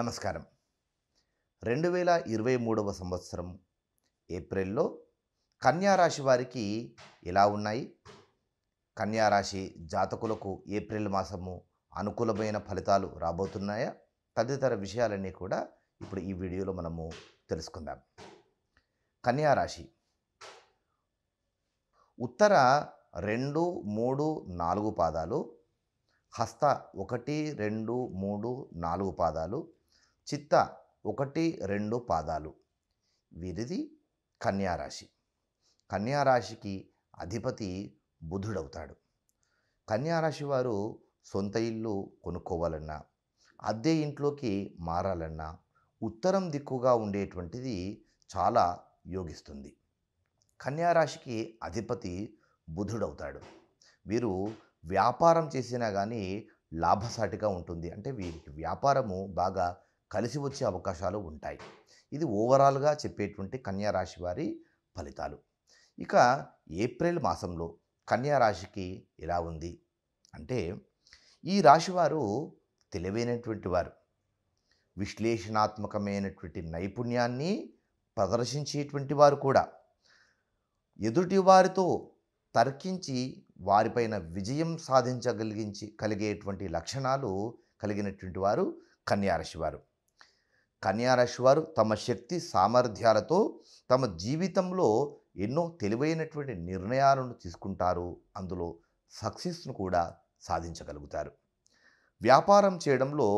నమస్కారం రెండు వేల ఇరవై మూడవ సంవత్సరం ఏప్రిల్లో కన్యారాశి వారికి ఎలా ఉన్నాయి కన్యారాశి జాతకులకు ఏప్రిల్ మాసము అనుకూలమైన ఫలితాలు రాబోతున్నాయా తదితర విషయాలన్నీ కూడా ఇప్పుడు ఈ వీడియోలో మనము తెలుసుకుందాం కన్యారాశి ఉత్తర రెండు మూడు నాలుగు పాదాలు హస్త ఒకటి రెండు మూడు నాలుగు పాదాలు చిత్త ఒకటి రెండు పాదాలు వీరిది కన్యారాశి కన్యారాశికి అధిపతి బుధుడవుతాడు కన్యారాశి వారు సొంత ఇల్లు కొనుక్కోవాలన్నా అద్దె ఇంట్లోకి మారాలన్నా ఉత్తరం దిక్కుగా ఉండేటువంటిది చాలా యోగిస్తుంది కన్యారాశికి అధిపతి బుధుడవుతాడు వీరు వ్యాపారం చేసినా కానీ లాభసాటిగా ఉంటుంది అంటే వీరికి వ్యాపారము బాగా కలిసి వచ్చే అవకాశాలు ఉంటాయి ఇది ఓవరాల్గా చెప్పేటువంటి కన్యారాశి వారి ఫలితాలు ఇక ఏప్రిల్ మాసంలో కన్యారాశికి ఇలా ఉంది అంటే ఈ రాశివారు తెలివైనటువంటి వారు విశ్లేషణాత్మకమైనటువంటి నైపుణ్యాన్ని ప్రదర్శించేటువంటి వారు కూడా ఎదుటి వారితో తర్కించి వారిపైన విజయం సాధించగలిగించి కలిగేటువంటి లక్షణాలు కలిగినటువంటి వారు కన్యారాశి వారు కన్యారాశి వారు తమ శక్తి సామర్థ్యాలతో తమ జీవితంలో ఎన్నో తెలివైనటువంటి నిర్ణయాలను తీసుకుంటారు అందులో సక్సెస్ను కూడా సాధించగలుగుతారు వ్యాపారం చేయడంలో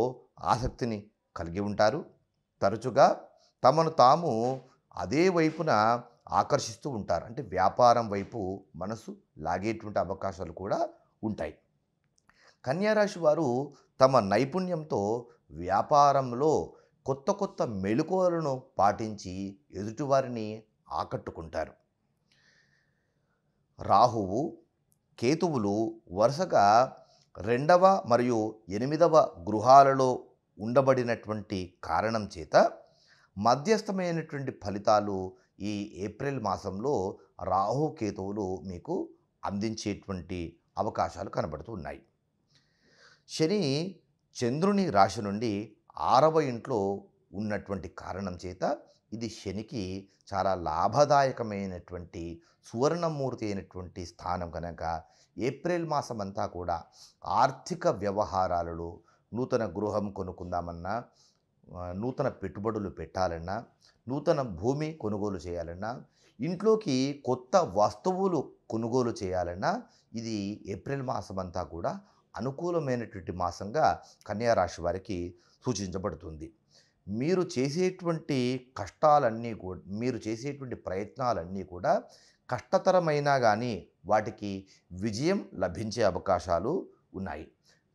ఆసక్తిని కలిగి ఉంటారు తరచుగా తమను తాము అదే వైపున ఆకర్షిస్తూ ఉంటారు అంటే వ్యాపారం వైపు మనసు లాగేటువంటి అవకాశాలు కూడా ఉంటాయి కన్యారాశి వారు తమ నైపుణ్యంతో వ్యాపారంలో కొత్త కొత్త మెళుకువలను పాటించి ఎదుటివారిని ఆకట్టుకుంటారు రాహువు కేతువులు వరుసగా రెండవ మరియు ఎనిమిదవ గృహాలలో ఉండబడినటువంటి కారణం చేత మధ్యస్థమైనటువంటి ఫలితాలు ఈ ఏప్రిల్ మాసంలో రాహు కేతువులు మీకు అందించేటువంటి అవకాశాలు కనబడుతున్నాయి శని చంద్రుని రాశి నుండి ఆరవ ఇంట్లో ఉన్నటువంటి కారణం చేత ఇది శనికి చాలా లాభదాయకమైనటువంటి సువర్ణమూర్తి అయినటువంటి స్థానం కనుక ఏప్రిల్ మాసం అంతా కూడా ఆర్థిక వ్యవహారాలలో నూతన గృహం కొనుక్కుందామన్నా నూతన పెట్టుబడులు పెట్టాలన్నా నూతన భూమి కొనుగోలు చేయాలన్నా ఇంట్లోకి కొత్త వస్తువులు కొనుగోలు చేయాలన్నా ఇది ఏప్రిల్ మాసం అంతా కూడా అనుకూలమైనటువంటి మాసంగా కన్యారాశి వారికి సూచించబడుతుంది మీరు చేసేటువంటి కష్టాలన్నీ కూడా మీరు చేసేటువంటి ప్రయత్నాలన్నీ కూడా కష్టతరమైనా కానీ వాటికి విజయం లభించే అవకాశాలు ఉన్నాయి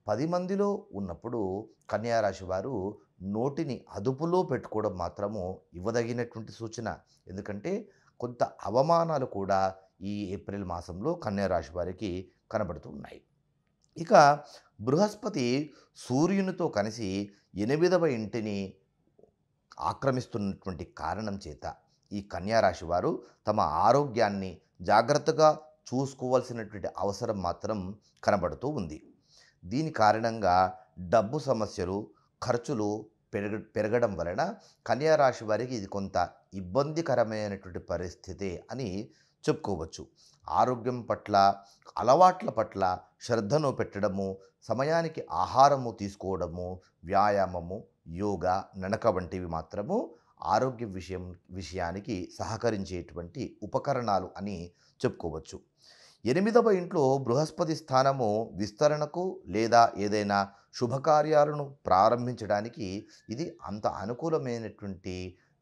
పది మందిలో ఉన్నప్పుడు కన్యారాశి వారు నోటిని అదుపులో పెట్టుకోవడం మాత్రము ఇవ్వదగినటువంటి సూచన ఎందుకంటే కొంత అవమానాలు కూడా ఈ ఏప్రిల్ మాసంలో కన్యారాశి వారికి కనబడుతూ ఉన్నాయి ఇక బృహస్పతి సూర్యునితో కలిసి ఎనిమిదవ ఇంటిని ఆక్రమిస్తున్నటువంటి కారణం చేత ఈ కన్యారాశి వారు తమ ఆరోగ్యాన్ని జాగ్రత్తగా చూసుకోవాల్సినటువంటి అవసరం మాత్రం కనబడుతూ ఉంది దీని కారణంగా డబ్బు సమస్యలు ఖర్చులు పెరగ పెరగడం వలన కన్యారాశి వారికి ఇది కొంత ఇబ్బందికరమైనటువంటి పరిస్థితి అని చెప్పుకోవచ్చు ఆరోగ్యం పట్ల అలవాట్ల పట్ల శ్రద్ధను పెట్టడము సమయానికి ఆహారము తీసుకోవడము వ్యాయామము యోగా నడక వంటివి మాత్రము ఆరోగ్య విషయం విషయానికి సహకరించేటువంటి ఉపకరణాలు అని చెప్పుకోవచ్చు ఎనిమిదవ ఇంట్లో బృహస్పతి స్థానము విస్తరణకు లేదా ఏదైనా శుభకార్యాలను ప్రారంభించడానికి ఇది అంత అనుకూలమైనటువంటి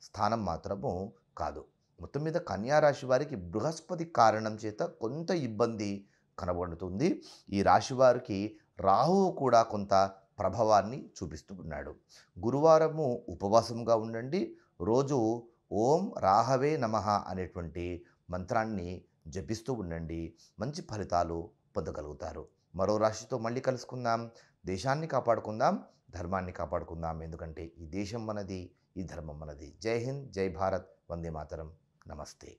స్థానం మాత్రము కాదు మొత్తం మీద కన్యారాశి వారికి బృహస్పతి కారణం చేత కొంత ఇబ్బంది కనబడుతుంది ఈ రాశి వారికి రాహువు కూడా కొంత ప్రభావాన్ని చూపిస్తున్నాడు గురువారము ఉపవాసంగా ఉండండి రోజు ఓం రాహవే నమ అనేటువంటి మంత్రాన్ని జపిస్తూ ఉండండి మంచి ఫలితాలు పొందగలుగుతారు మరో రాశితో మళ్ళీ కలుసుకుందాం దేశాన్ని కాపాడుకుందాం ధర్మాన్ని కాపాడుకుందాం ఎందుకంటే ఈ దేశం మనది ఈ ధర్మం మనది జై హింద్ జై భారత్ వందే మాతరం నమస్తే